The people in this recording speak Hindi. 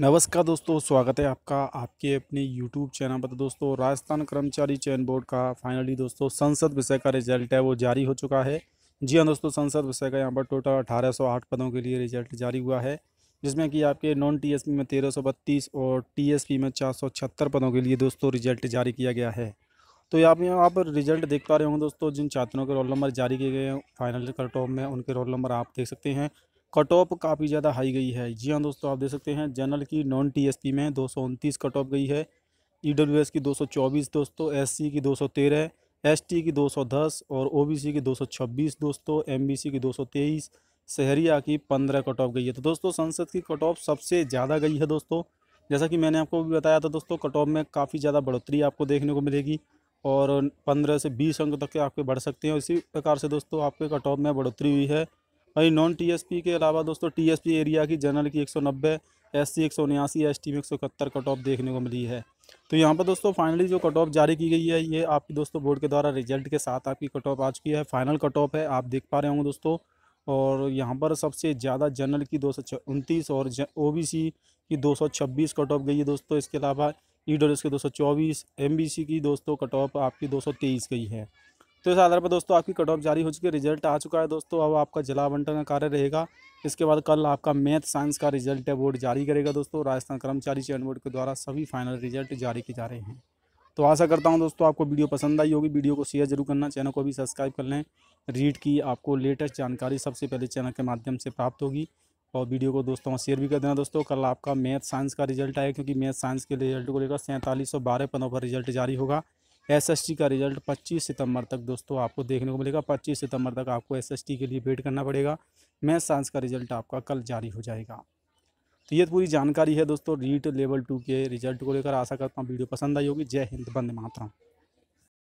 नमस्कार दोस्तों स्वागत है आपका आपके अपने यूट्यूब चैनल पर दोस्तों राजस्थान कर्मचारी चयन बोर्ड का फाइनली दोस्तों संसद विषय का रिजल्ट है वो जारी हो चुका है जी हाँ दोस्तों संसद विषय का यहाँ पर टोटल 1808 पदों के लिए रिजल्ट जारी हुआ है जिसमें कि आपके नॉन टीएसपी में तेरह और टीएसपी में चार पदों के लिए दोस्तों रिजल्ट जारी किया गया है तो यहाँ पर आप रिजल्ट देख पा रहे होंगे दोस्तों जिन छात्रों के रोल नंबर जारी किए गए हैं फाइनल कट ऑफ में उनके रोल नंबर आप देख सकते हैं कट ऑफ काफ़ी ज़्यादा हाई गई है जी हाँ दोस्तों आप देख सकते हैं जनरल की नॉन टी में दो सौ उनतीस कट ऑफ गई है एस e की चौबीस दोस्तों सी की एस एसटी की 210 और ओबीसी की 226 दोस्तों एमबीसी की 223 शहरिया की 15 कट ऑफ गई है तो दोस्तों संसद की कट ऑफ सबसे ज़्यादा गई है दोस्तों जैसा कि मैंने आपको भी बताया था दोस्तों कट ऑफ में काफ़ी ज़्यादा बढ़ोतरी आपको देखने को मिलेगी और पंद्रह से बीस अंक तक के आपके बढ़ सकते हैं इसी प्रकार से दोस्तों आपके कट ऑफ में बढ़ोतरी हुई है वही नॉन टीएसपी के अलावा दोस्तों टीएसपी एरिया की जनरल की एक सौ नब्बे एस सी एक सौ उन्यासी एस टी में एक सौ इकहत्तर कट ऑफ देखने को मिली है तो यहाँ पर दोस्तों फाइनली जो कट ऑफ जारी की गई है ये आपकी दोस्तों बोर्ड के द्वारा रिजल्ट के साथ आपकी कट ऑफ आ चुकी है फाइनल कट ऑफ है आप देख पा रहे होंगे दोस्तों और यहाँ पर सबसे ज़्यादा जनरल की दो और ओ की दो कट ऑफ गई है दोस्तों इसके अलावा ई डब्ल्यू एस दो सौ की दोस्तों कट ऑफ आपकी दो गई है तो इस आधार पर दोस्तों आपकी कट ऑफ जारी हो चुकी है रिजल्ट आ चुका है दोस्तों अब आपका जिला आवंटन का कार्य रहेगा इसके बाद कल आपका मैथ साइंस का रिजल्ट है बोर्ड जारी करेगा दोस्तों राजस्थान कर्मचारी चयन बोर्ड के द्वारा सभी फाइनल रिजल्ट जारी किए जा रहे हैं तो आशा करता हूँ दोस्तों आपको वीडियो पसंद आई होगी वीडियो को शेयर जरूर करना चैनल को भी सब्सक्राइब कर लें रीड की आपको लेटेस्ट जानकारी सबसे पहले चैनल के माध्यम से प्राप्त होगी और वीडियो को दोस्तों को शेयर भी कर देना दोस्तों कल आपका मैथ साइंस का रिजल्ट आएगा क्योंकि मैथ साइंस के रिजल्ट को लेकर सैंतालीस सौ बारह पदों पर रिजल्ट जारी होगा एसएसटी का रिजल्ट 25 सितंबर तक दोस्तों आपको देखने को मिलेगा 25 सितंबर तक आपको एसएसटी के लिए वेट करना पड़ेगा मैथ साइंस का रिजल्ट आपका कल जारी हो जाएगा तो ये पूरी जानकारी है दोस्तों रीट लेवल टू के रिजल्ट को लेकर आशा करता हूँ वीडियो पसंद आई होगी जय हिंद बंद मातरम